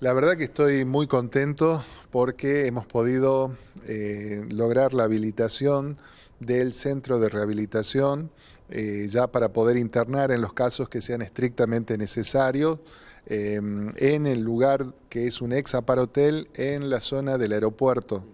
La verdad que estoy muy contento porque hemos podido eh, lograr la habilitación del centro de rehabilitación eh, ya para poder internar en los casos que sean estrictamente necesarios eh, en el lugar que es un ex aparotel en la zona del aeropuerto,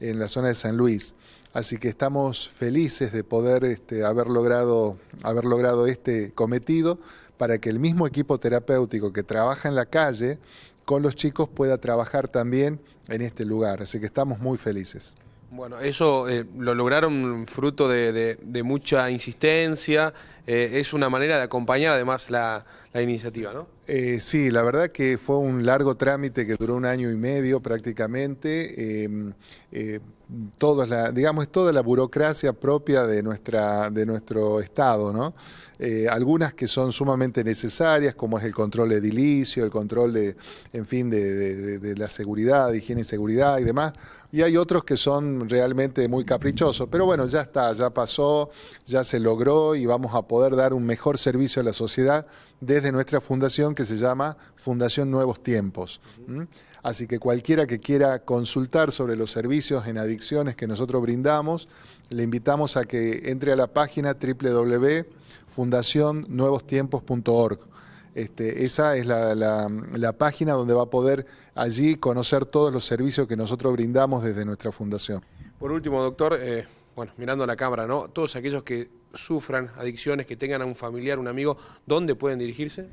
en la zona de San Luis. Así que estamos felices de poder este, haber, logrado, haber logrado este cometido para que el mismo equipo terapéutico que trabaja en la calle con los chicos pueda trabajar también en este lugar. Así que estamos muy felices. Bueno, eso eh, lo lograron fruto de, mucha insistencia, eh, es una manera de acompañar además la, la iniciativa, ¿no? Eh, sí, la verdad que fue un largo trámite que duró un año y medio prácticamente. Em, eh, eh, digamos, toda la burocracia propia de, nuestra, de nuestro Estado, ¿no? Eh, algunas que son sumamente necesarias, como es el control de edilicio, el control de, en fin, de, de la seguridad, de higiene y seguridad y demás, y hay otros que son realmente muy caprichosos, pero bueno, ya está, ya pasó, ya se logró y vamos a poder dar un mejor servicio a la sociedad desde de nuestra fundación que se llama Fundación Nuevos Tiempos. Así que cualquiera que quiera consultar sobre los servicios en adicciones que nosotros brindamos, le invitamos a que entre a la página www.fundacionnuevostiempos.org. Este, esa es la, página donde va a poder allí conocer todos los servicios que nosotros brindamos desde nuestra fundación. Por último, doctor, eh, bueno, mirando la cámara, ¿no? Todos aquellos que sufran adicciones, que tengan a un familiar, un amigo, ¿dónde pueden dirigirse?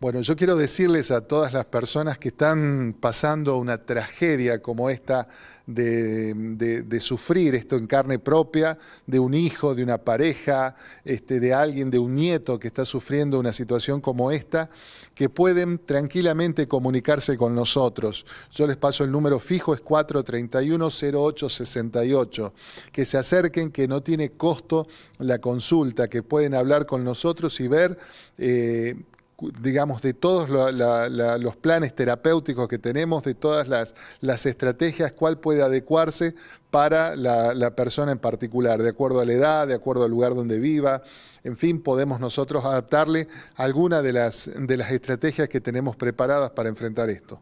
Bueno, yo quiero decirles a todas las personas que están pasando una tragedia como esta de, sufrir esto en carne propia, de un hijo, de una pareja, este, de alguien, de un nieto que está sufriendo una situación como esta, que pueden tranquilamente comunicarse con nosotros. Yo les paso el número fijo, es 431-0868. Que se acerquen, que no tiene costo la consulta, que pueden hablar con nosotros y ver... Eh, digamos, de todos los planes terapéuticos que tenemos, de todas las, estrategias, cuál puede adecuarse para la, persona en particular, de acuerdo a la edad, de acuerdo al lugar donde viva. En fin, podemos nosotros adaptarle alguna de las, de las estrategias que tenemos preparadas para enfrentar esto.